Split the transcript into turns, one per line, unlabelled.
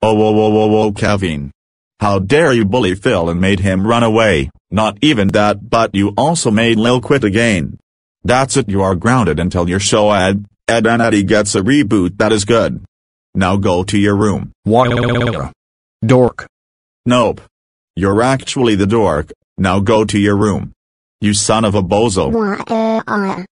Oh, whoa, whoa, whoa, oh, Kevin. How dare you bully Phil and made him run away, not even that but you also made Lil quit again. That's it you are grounded until your show ad, Ed and Eddie gets a reboot that is good. Now go to your room. Dork. Nope. You're actually the dork, now go to your room. You son of a bozo.
Uh,